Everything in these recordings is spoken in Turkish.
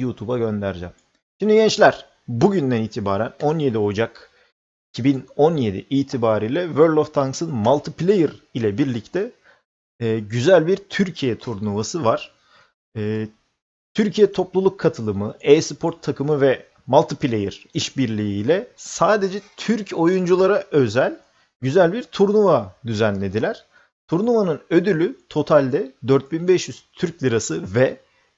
YouTube'a göndereceğim. Şimdi gençler bugünden itibaren 17 Ocak 2017 itibariyle World of Tanks'ın multiplayer ile birlikte e, güzel bir Türkiye turnuvası var. E, Türkiye topluluk katılımı, e-sport takımı ve multiplayer işbirliğiyle sadece Türk oyunculara özel güzel bir turnuva düzenlediler. Turnuvanın ödülü totalde 4500 Türk lirası ve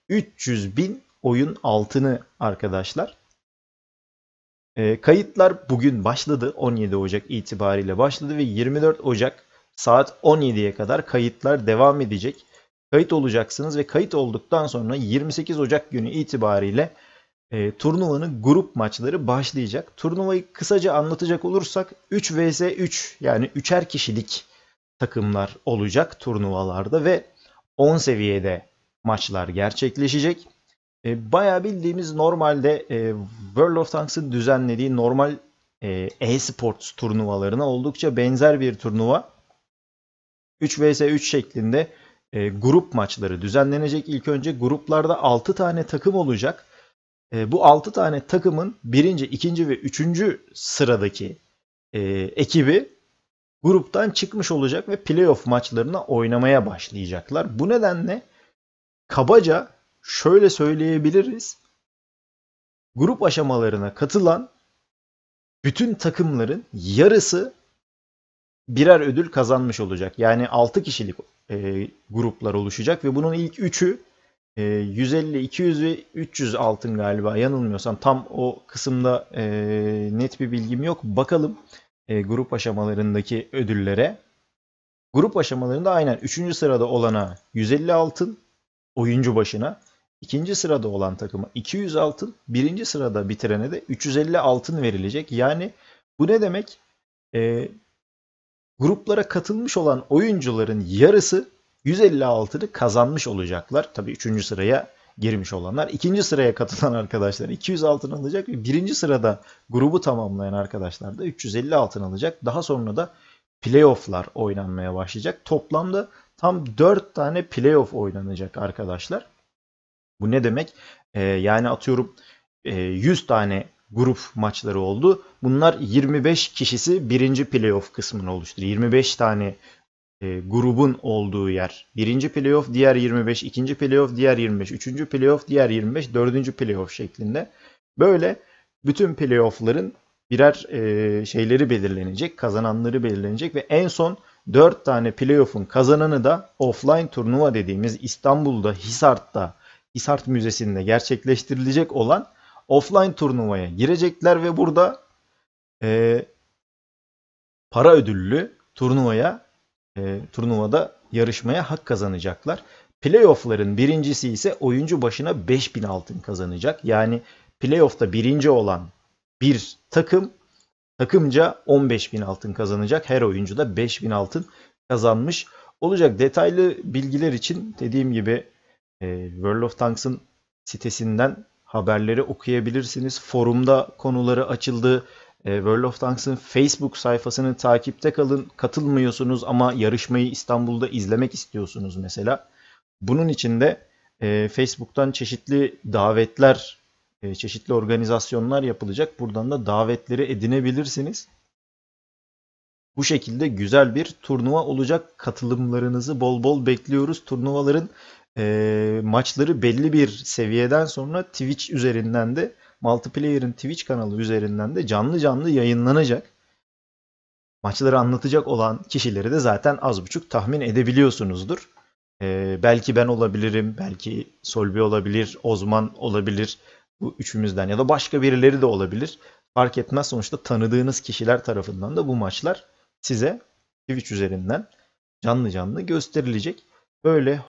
300 bin oyun altını arkadaşlar. E, kayıtlar bugün başladı. 17 Ocak itibariyle başladı ve 24 Ocak saat 17'ye kadar kayıtlar devam edecek. Kayıt olacaksınız ve kayıt olduktan sonra 28 Ocak günü itibariyle e, turnuvanın grup maçları başlayacak. Turnuvayı kısaca anlatacak olursak 3 vs 3 yani 3'er kişilik takımlar olacak turnuvalarda ve 10 seviyede maçlar gerçekleşecek. E, bayağı bildiğimiz normalde e, World of Tanks'ın düzenlediği normal e, e-sports turnuvalarına oldukça benzer bir turnuva. 3 vs 3 şeklinde e, grup maçları düzenlenecek. İlk önce gruplarda 6 tane takım olacak. E, bu 6 tane takımın birinci, ikinci ve üçüncü sıradaki e, ekibi gruptan çıkmış olacak ve playoff maçlarına oynamaya başlayacaklar. Bu nedenle kabaca şöyle söyleyebiliriz. Grup aşamalarına katılan bütün takımların yarısı birer ödül kazanmış olacak. Yani 6 kişilik e, gruplar oluşacak ve bunun ilk 3'ü e, 150, 200 ve 300 altın galiba yanılmıyorsam. Tam o kısımda e, net bir bilgim yok. Bakalım e, grup aşamalarındaki ödüllere. Grup aşamalarında aynen 3. sırada olana 150 altın oyuncu başına. İkinci sırada olan takıma 200 altın, birinci sırada bitirene de 350 altın verilecek. Yani bu ne demek? E, gruplara katılmış olan oyuncuların yarısı 150 altını kazanmış olacaklar. Tabii üçüncü sıraya girmiş olanlar. ikinci sıraya katılan arkadaşlar 200 altın alacak. Birinci sırada grubu tamamlayan arkadaşlar da 350 altın alacak. Daha sonra da playofflar oynanmaya başlayacak. Toplamda tam 4 tane playoff oynanacak arkadaşlar. Bu ne demek? E, yani atıyorum e, 100 tane grup maçları oldu. Bunlar 25 kişisi birinci playoff kısmını oluşturuyor. 25 tane e, grubun olduğu yer. Birinci playoff, diğer 25, ikinci playoff, diğer 25, üçüncü playoff, diğer 25, dördüncü playoff şeklinde. Böyle bütün playoffların birer e, şeyleri belirlenecek, kazananları belirlenecek ve en son 4 tane playoff'un kazananı da offline turnuva dediğimiz İstanbul'da, Hisar'da, İsart Müzesi'nde gerçekleştirilecek olan offline turnuvaya girecekler ve burada e, para ödüllü turnuvaya e, turnuvada yarışmaya hak kazanacaklar. Playoff'ların birincisi ise oyuncu başına 5000 altın kazanacak. Yani playoff'ta birinci olan bir takım takımca 15.000 altın kazanacak. Her oyuncu da 5.000 altın kazanmış olacak. Detaylı bilgiler için dediğim gibi ee, World of Tanks'ın sitesinden haberleri okuyabilirsiniz. Forumda konuları açıldı. Ee, World of Tanks'ın Facebook sayfasını takipte kalın. Katılmıyorsunuz ama yarışmayı İstanbul'da izlemek istiyorsunuz mesela. Bunun için de e, Facebook'tan çeşitli davetler, e, çeşitli organizasyonlar yapılacak. Buradan da davetleri edinebilirsiniz. Bu şekilde güzel bir turnuva olacak. Katılımlarınızı bol bol bekliyoruz. Turnuvaların e, maçları belli bir seviyeden sonra Twitch üzerinden de Multiplayer'in Twitch kanalı üzerinden de canlı canlı yayınlanacak. Maçları anlatacak olan kişileri de zaten az buçuk tahmin edebiliyorsunuzdur. Ee, belki ben olabilirim, belki Solbi olabilir, Ozman olabilir bu üçümüzden ya da başka birileri de olabilir. Fark etmez sonuçta tanıdığınız kişiler tarafından da bu maçlar size Twitch üzerinden canlı canlı gösterilecek. Böyle